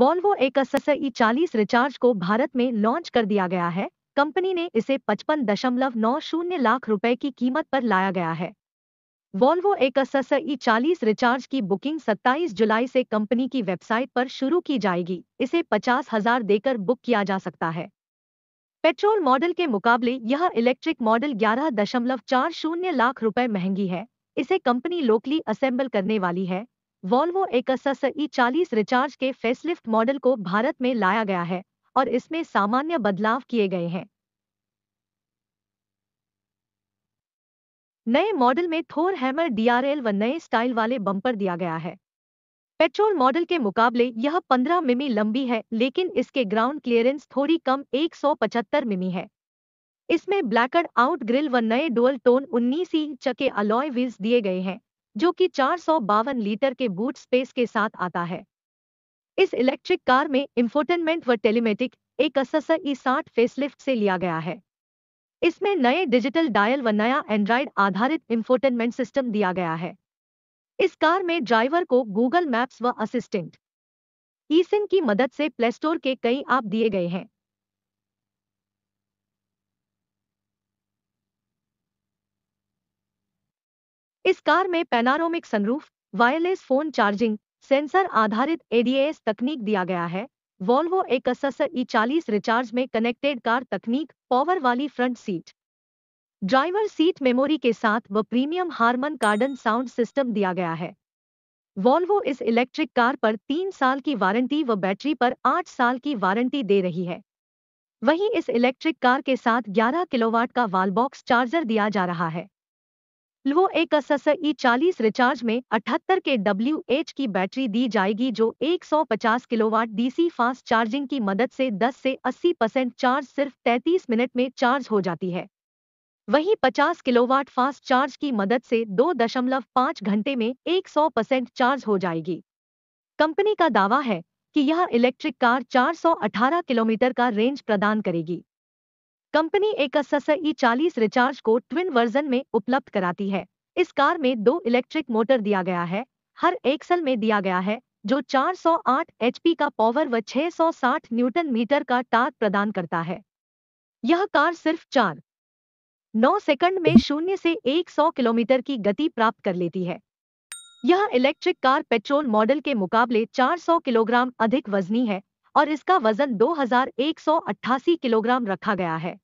Volvo एक ई चालीस recharge को भारत में लॉन्च कर दिया गया है कंपनी ने इसे पचपन दशमलव नौ शून्य लाख रुपए की कीमत पर लाया गया है वॉल्वो एक ई चालीस रिचार्ज की बुकिंग 27 जुलाई से कंपनी की वेबसाइट पर शुरू की जाएगी इसे पचास हजार देकर बुक किया जा सकता है पेट्रोल मॉडल के मुकाबले यह इलेक्ट्रिक मॉडल ग्यारह दशमलव चार शून्य लाख रुपए महंगी है इसे कंपनी लोकली असेंबल करने वाली है वॉल्वो एक ई चालीस रिचार्ज के फेसलिफ्ट मॉडल को भारत में लाया गया है और इसमें सामान्य बदलाव किए गए हैं नए मॉडल में थोर हैमर डीआरएल व नए स्टाइल वाले बम्पर दिया गया है पेट्रोल मॉडल के मुकाबले यह 15 मिमी लंबी है लेकिन इसके ग्राउंड क्लियरेंस थोड़ी कम 175 मिमी है इसमें ब्लैकड आउट ग्रिल व नए डोअल टोन उन्नीस चके अलॉय व्हील्स दिए गए हैं जो कि चार लीटर के बूट स्पेस के साथ आता है इस इलेक्ट्रिक कार में इंफोटेनमेंट व टेलीमेटिक एक असर ई e साठ फेसलिफ्ट से लिया गया है इसमें नए डिजिटल डायल व नया एंड्रॉइड आधारित इंफोटेनमेंट सिस्टम दिया गया है इस कार में ड्राइवर को गूगल मैप्स व असिस्टेंट ईसिन की मदद से प्ले स्टोर के कई आप दिए गए हैं इस कार में panoramic sunroof wireless phone charging sensor आधारित एडीएस तकनीक दिया गया है वॉल्वो एक ई चालीस रिचार्ज में कनेक्टेड कार तकनीक पावर वाली front seat driver seat memory के साथ व premium Harman Kardon sound system दिया गया है वॉल्वो इस इलेक्ट्रिक कार पर तीन साल की वारंटी व बैटरी पर आठ साल की वारंटी दे रही है वहीं इस इलेक्ट्रिक कार के साथ 11 किलोवाट का वालबॉक्स चार्जर दिया जा रहा है लो एक ई e चालीस रिचार्ज में अठहत्तर के डब्ल्यू एच की बैटरी दी जाएगी जो 150 किलोवाट डीसी फास्ट चार्जिंग की मदद से 10 से 80 परसेंट चार्ज सिर्फ 33 मिनट में चार्ज हो जाती है वहीं 50 किलोवाट फास्ट चार्ज की मदद से 2.5 घंटे में 100 परसेंट चार्ज हो जाएगी कंपनी का दावा है कि यह इलेक्ट्रिक कार 418 किलोमीटर का रेंज प्रदान करेगी कंपनी एक ई चालीस रिचार्ज को ट्विन वर्जन में उपलब्ध कराती है इस कार में दो इलेक्ट्रिक मोटर दिया गया है हर एक में दिया गया है जो 408 एचपी का पावर व 660 न्यूटन मीटर का टार्क प्रदान करता है यह कार सिर्फ चार नौ सेकंड में शून्य से 100 किलोमीटर की गति प्राप्त कर लेती है यह इलेक्ट्रिक कार पेट्रोल मॉडल के मुकाबले 400 किलोग्राम अधिक वजनी है और इसका वजन 2188 किलोग्राम रखा गया है